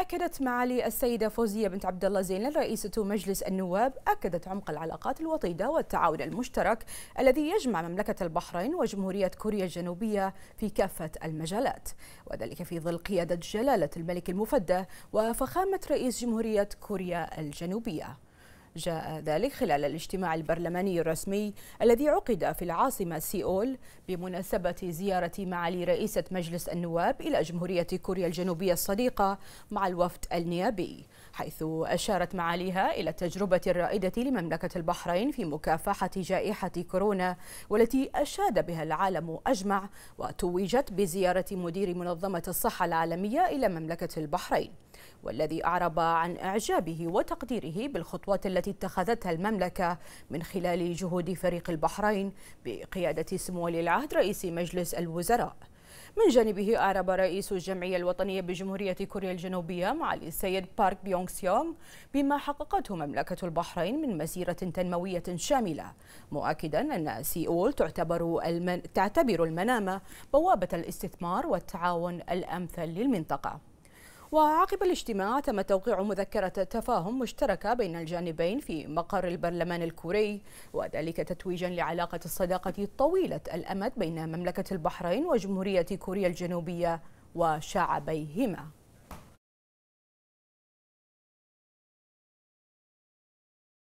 أكدت معالي السيدة فوزية بنت عبد الله زينل رئيسة مجلس النواب أكدت عمق العلاقات الوطيدة والتعاون المشترك الذي يجمع مملكة البحرين وجمهورية كوريا الجنوبية في كافة المجالات وذلك في ظل قيادة جلالة الملك المفدى وفخامة رئيس جمهورية كوريا الجنوبية جاء ذلك خلال الاجتماع البرلماني الرسمي الذي عقد في العاصمة سيول بمناسبة زيارة معالي رئيسة مجلس النواب إلى جمهورية كوريا الجنوبية الصديقة مع الوفد النيابي حيث أشارت معاليها إلى التجربة الرائدة لمملكة البحرين في مكافحة جائحة كورونا والتي أشاد بها العالم أجمع وتوجت بزيارة مدير منظمة الصحة العالمية إلى مملكة البحرين والذي أعرب عن إعجابه وتقديره بالخطوات التي اتخذتها المملكة من خلال جهود فريق البحرين بقيادة سمو ولي العهد رئيس مجلس الوزراء من جانبه أعرب رئيس الجمعية الوطنية بجمهورية كوريا الجنوبية معالي السيد بارك بيونغ سيونغ بما حققته مملكة البحرين من مسيرة تنموية شاملة مؤكدا أن سيول تعتبر المن... تعتبر المنامة بوابة الاستثمار والتعاون الأمثل للمنطقة وعقب الاجتماع تم توقيع مذكرة تفاهم مشتركة بين الجانبين في مقر البرلمان الكوري وذلك تتويجا لعلاقة الصداقة طويلة الأمد بين مملكة البحرين وجمهورية كوريا الجنوبية وشعبيهما